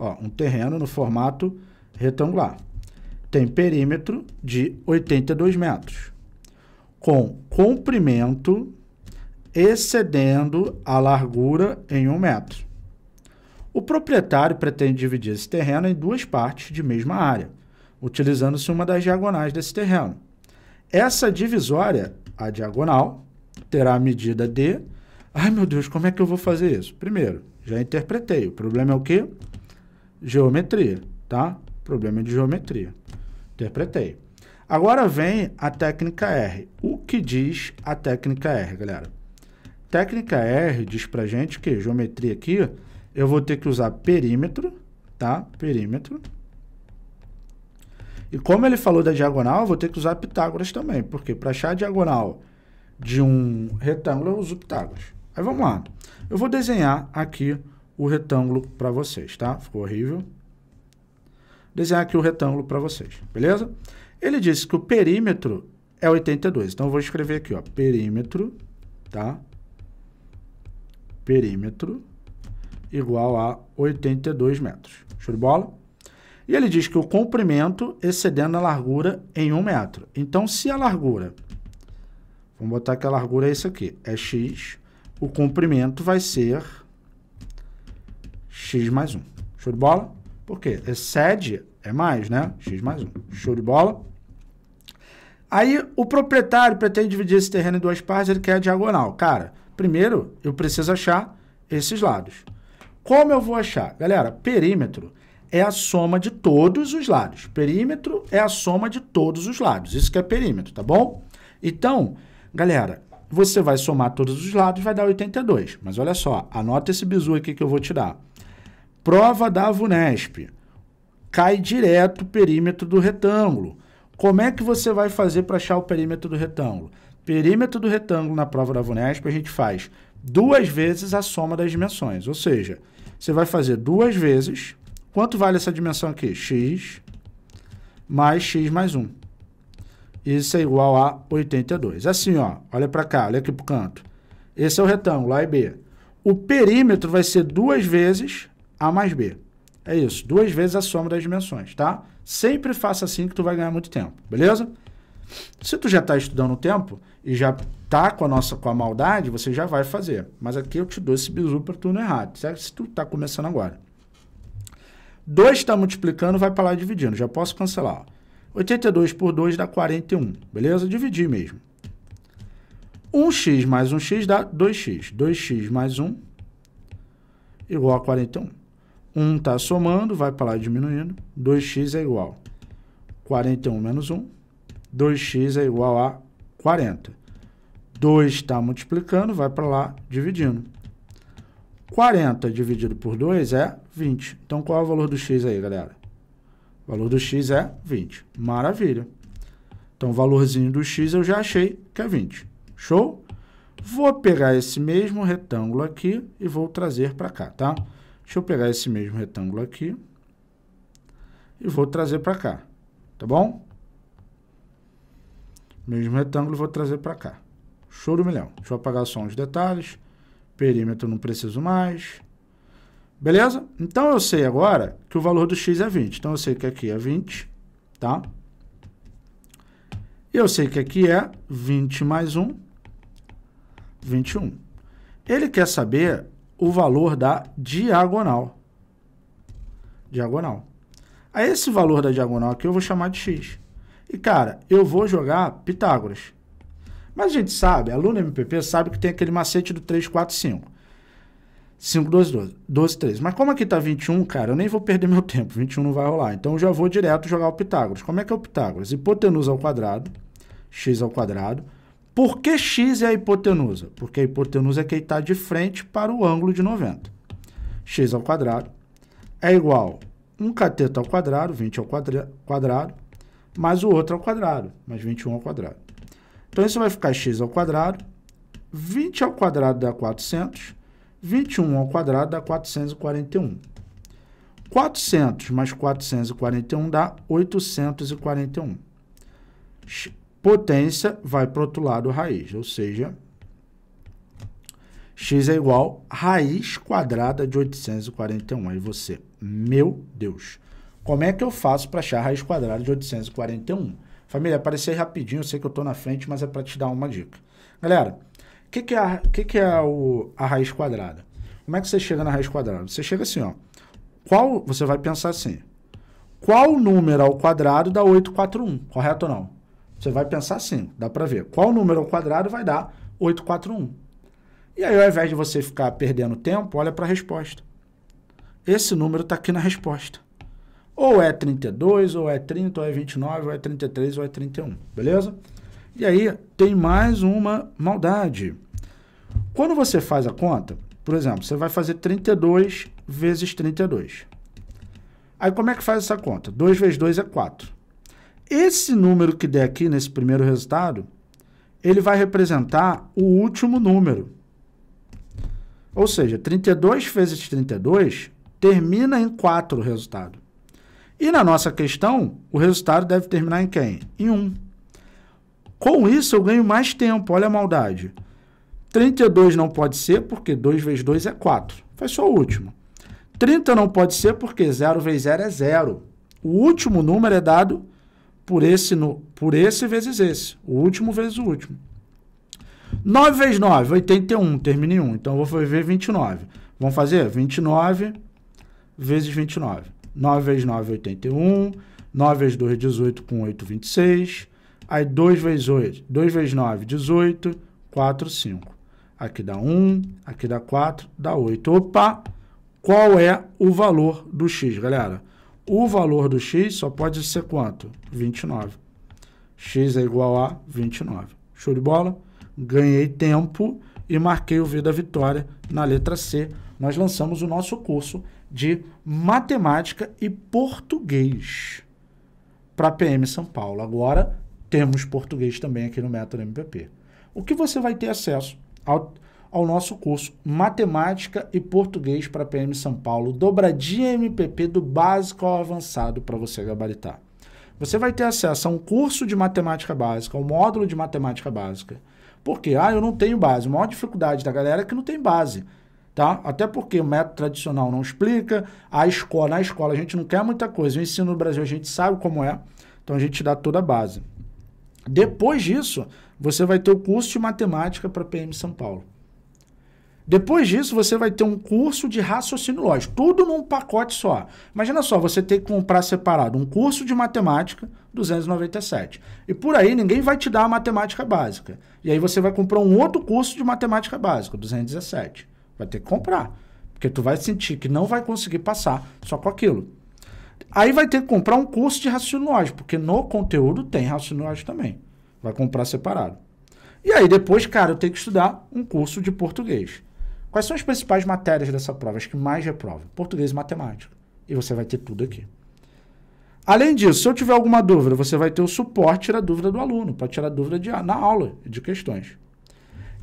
Ó, um terreno no formato retangular. Tem perímetro de 82 metros, com comprimento excedendo a largura em um metro. O proprietário pretende dividir esse terreno em duas partes de mesma área, utilizando-se uma das diagonais desse terreno. Essa divisória, a diagonal, terá a medida de... Ai, meu Deus, como é que eu vou fazer isso? Primeiro, já interpretei. O problema é o quê? geometria, tá? Problema de geometria. Interpretei. Agora vem a técnica R. O que diz a técnica R, galera? Técnica R diz pra gente que geometria aqui, eu vou ter que usar perímetro, tá? Perímetro. E como ele falou da diagonal, eu vou ter que usar Pitágoras também, porque para achar a diagonal de um retângulo, eu uso Pitágoras. Aí vamos lá. Eu vou desenhar aqui o retângulo para vocês, tá? Ficou horrível. Desenhar aqui o retângulo para vocês, beleza? Ele disse que o perímetro é 82, então eu vou escrever aqui, ó, perímetro, tá? Perímetro igual a 82 metros. Show de bola? E ele diz que o comprimento excedendo a largura em 1 metro. Então, se a largura, vamos botar que a largura é isso aqui, é x, o comprimento vai ser x mais 1. Show de bola? Porque excede é, é mais, né? x mais 1. Show de bola? Aí o proprietário pretende dividir esse terreno em duas partes, ele quer a diagonal. Cara, primeiro eu preciso achar esses lados. Como eu vou achar? Galera, perímetro é a soma de todos os lados. Perímetro é a soma de todos os lados. Isso que é perímetro, tá bom? Então, galera, você vai somar todos os lados, vai dar 82. Mas olha só, anota esse bizu aqui que eu vou te dar. Prova da VUNESP. Cai direto o perímetro do retângulo. Como é que você vai fazer para achar o perímetro do retângulo? Perímetro do retângulo na prova da VUNESP a gente faz duas vezes a soma das dimensões. Ou seja, você vai fazer duas vezes. Quanto vale essa dimensão aqui? x mais x mais 1. Isso é igual a 82. Assim, ó, olha para cá, olha aqui para o canto. Esse é o retângulo A e B. O perímetro vai ser duas vezes a mais B. É isso, duas vezes a soma das dimensões, tá? Sempre faça assim que tu vai ganhar muito tempo, beleza? Se tu já está estudando o tempo e já tá com a nossa com a maldade, você já vai fazer. Mas aqui eu te dou esse bizu para tu não errar, certo? Se tu está começando agora. 2 está multiplicando, vai para lá dividindo. Já posso cancelar. 82 por 2 dá 41, beleza? Dividir mesmo. 1x mais 1x dá 2x. 2x mais 1 igual a 41. 1 está somando, vai para lá diminuindo. 2x é, é igual a 41 menos 1. 2x é igual a 40. 2 está multiplicando, vai para lá dividindo. 40 dividido por 2 é 20. Então, qual é o valor do x aí, galera? O valor do x é 20. Maravilha. Então, o valorzinho do x eu já achei que é 20. Show? Vou pegar esse mesmo retângulo aqui e vou trazer para cá, tá? Tá? Deixa eu pegar esse mesmo retângulo aqui e vou trazer para cá, tá bom? Mesmo retângulo, vou trazer para cá. Show do milhão. Deixa eu apagar só uns detalhes. Perímetro não preciso mais. Beleza? Então eu sei agora que o valor do x é 20. Então eu sei que aqui é 20, tá? E eu sei que aqui é 20 mais 1, 21. Ele quer saber o valor da diagonal. Diagonal. A esse valor da diagonal aqui eu vou chamar de x. E, cara, eu vou jogar Pitágoras. Mas a gente sabe, aluno MPP sabe que tem aquele macete do 3, 4, 5. 5, 12, 12, 12 13. Mas como aqui está 21, cara, eu nem vou perder meu tempo. 21 não vai rolar. Então, eu já vou direto jogar o Pitágoras. Como é que é o Pitágoras? Hipotenusa ao quadrado, x ao quadrado, por que x é a hipotenusa? Porque a hipotenusa é quem está de frente para o ângulo de 90. x ao quadrado é igual a um cateto ao quadrado, 20 ao quadra quadrado, mais o outro ao quadrado, mais 21 ao quadrado. Então, isso vai ficar x ao quadrado, 20 ao quadrado dá 400, 21 ao quadrado dá 441. 400 mais 441 dá 841. Potência vai para o outro lado raiz, ou seja, x é igual a raiz quadrada de 841. Aí você, meu Deus, como é que eu faço para achar a raiz quadrada de 841? Família, aparecer rapidinho, eu sei que eu estou na frente, mas é para te dar uma dica. Galera, o que, que, é, que, que é o, a raiz quadrada? Como é que você chega na raiz quadrada? Você chega assim, ó. Qual, você vai pensar assim, qual número ao quadrado dá 841, correto ou não? Você vai pensar assim, dá para ver. Qual número ao quadrado vai dar 841? E aí, ao invés de você ficar perdendo tempo, olha para a resposta. Esse número está aqui na resposta. Ou é 32, ou é 30, ou é 29, ou é 33, ou é 31. Beleza? E aí, tem mais uma maldade. Quando você faz a conta, por exemplo, você vai fazer 32 vezes 32. Aí, como é que faz essa conta? 2 vezes 2 é 4. Esse número que der aqui nesse primeiro resultado, ele vai representar o último número. Ou seja, 32 vezes 32 termina em 4 o resultado. E na nossa questão, o resultado deve terminar em quem? Em 1. Com isso, eu ganho mais tempo. Olha a maldade. 32 não pode ser, porque 2 vezes 2 é 4. Faz só o último. 30 não pode ser, porque 0 vezes 0 é 0. O último número é dado por esse, no, por esse vezes esse. O último vezes o último. 9 vezes 9, 81, termina em 1. Então, vou ver 29. Vamos fazer 29 vezes 29. 9 vezes 9, 81. 9 vezes 2, 18, com 8, 26. Aí, 2 vezes 8, 2 vezes 9, 18, 4, 5. Aqui dá 1, aqui dá 4, dá 8. Opa! Qual é o valor do x, galera? O valor do x só pode ser quanto? 29. x é igual a 29. Show de bola? Ganhei tempo e marquei o V da vitória na letra C. Nós lançamos o nosso curso de matemática e português para PM São Paulo. Agora temos português também aqui no Método MPP. O que você vai ter acesso ao ao nosso curso Matemática e Português para PM São Paulo, dobradinha MPP do básico ao avançado para você gabaritar. Você vai ter acesso a um curso de matemática básica, um módulo de matemática básica. Por quê? Ah, eu não tenho base. A maior dificuldade da galera é que não tem base. Tá? Até porque o método tradicional não explica, a escola, na escola a gente não quer muita coisa. O ensino no Brasil a gente sabe como é, então a gente dá toda a base. Depois disso, você vai ter o curso de matemática para PM São Paulo. Depois disso, você vai ter um curso de raciocínio lógico, tudo num pacote só. Imagina só, você ter que comprar separado um curso de matemática, 297. E por aí ninguém vai te dar a matemática básica. E aí você vai comprar um outro curso de matemática básica, 217. Vai ter que comprar, porque tu vai sentir que não vai conseguir passar só com aquilo. Aí vai ter que comprar um curso de raciocínio lógico, porque no conteúdo tem raciocínio lógico também. Vai comprar separado. E aí depois, cara, eu tenho que estudar um curso de português. Quais são as principais matérias dessa prova? As que mais reprovam? Português e matemática. E você vai ter tudo aqui. Além disso, se eu tiver alguma dúvida, você vai ter o suporte da dúvida do aluno, para tirar dúvida de, na aula de questões.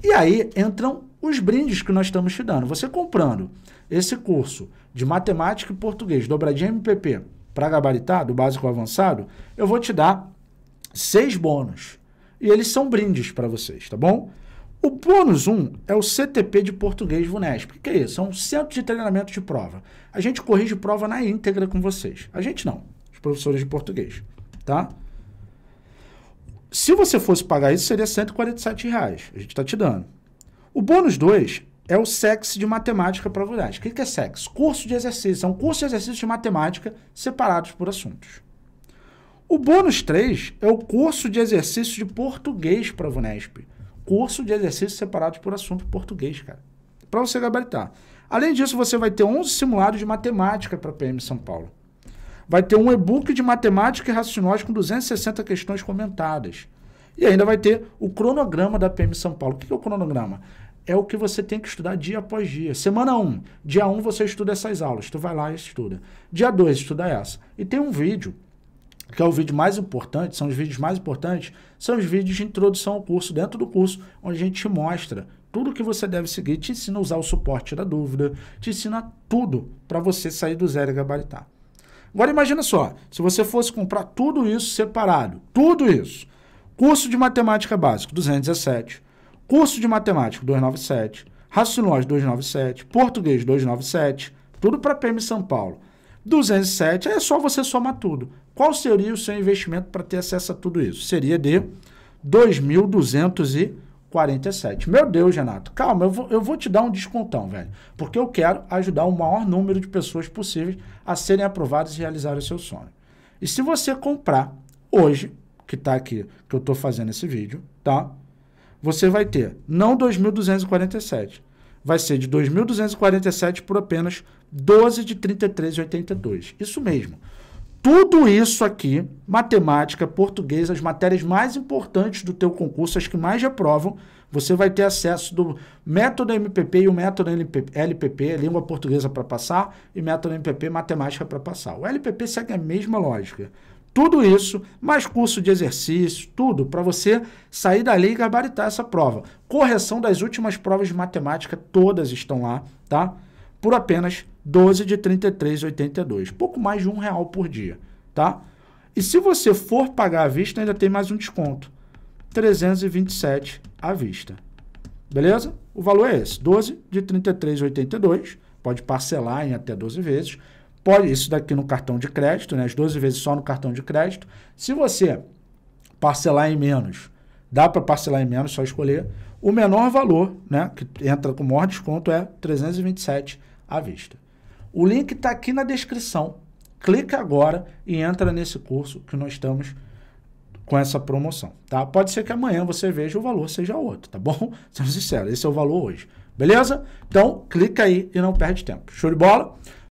E aí entram os brindes que nós estamos te dando. Você comprando esse curso de matemática e português, dobradinha MPP, para gabaritado do básico ao avançado, eu vou te dar seis bônus. E eles são brindes para vocês, tá bom? O bônus 1 um é o CTP de português VUNESP. O que é isso? São é um centro de treinamento de prova. A gente corrige prova na íntegra com vocês. A gente não, os professores de português, tá? Se você fosse pagar isso, seria 147 reais. A gente está te dando. O bônus 2 é o SEX de matemática para VUNESP. O que é SEX? Curso de exercício. É um curso de exercícios de matemática separados por assuntos. O bônus 3 é o curso de exercício de português para VUNESP curso de exercícios separados por assunto português, cara. Para você gabaritar. Além disso, você vai ter 11 simulados de matemática para a PM São Paulo. Vai ter um e-book de matemática e racionais com 260 questões comentadas. E ainda vai ter o cronograma da PM São Paulo. O que é o cronograma? É o que você tem que estudar dia após dia. Semana 1. Dia 1 você estuda essas aulas. Tu vai lá e estuda. Dia 2, estuda essa. E tem um vídeo que é o vídeo mais importante, são os vídeos mais importantes, são os vídeos de introdução ao curso, dentro do curso, onde a gente te mostra tudo que você deve seguir, te ensina a usar o suporte da dúvida, te ensina tudo para você sair do zero e gabaritar. Agora imagina só, se você fosse comprar tudo isso separado, tudo isso, curso de matemática básico 217, curso de matemática 297, raciocínio 297, português 297, tudo para PM São Paulo. 207, aí é só você somar tudo. Qual seria o seu investimento para ter acesso a tudo isso? Seria de 2.247. Meu Deus, Renato, calma, eu vou, eu vou te dar um descontão, velho. Porque eu quero ajudar o maior número de pessoas possíveis a serem aprovadas e realizarem o seu sonho. E se você comprar hoje, que está aqui, que eu estou fazendo esse vídeo, tá? Você vai ter não 2.247, vai ser de 2.247 por apenas 12 de 33,82. Isso mesmo tudo isso aqui, matemática, português, as matérias mais importantes do teu concurso, as que mais provam. você vai ter acesso do método MPP e o método LPP, língua portuguesa para passar, e método MPP, matemática para passar. O LPP segue a mesma lógica. Tudo isso, mais curso de exercício, tudo, para você sair dali e gabaritar essa prova. Correção das últimas provas de matemática, todas estão lá, tá? por apenas 12 de 33,82, pouco mais de um real por dia, tá? E se você for pagar à vista, ainda tem mais um desconto, 327 à vista, beleza? O valor é esse, 12 de 33,82, pode parcelar em até 12 vezes, pode isso daqui no cartão de crédito, né? As 12 vezes só no cartão de crédito. Se você parcelar em menos dá para parcelar em menos, só escolher. O menor valor, né, que entra com o maior desconto, é 327 à vista. O link está aqui na descrição. Clica agora e entra nesse curso que nós estamos com essa promoção, tá? Pode ser que amanhã você veja o valor seja outro, tá bom? Sendo sincero, esse é o valor hoje. Beleza? Então, clica aí e não perde tempo. Show de bola?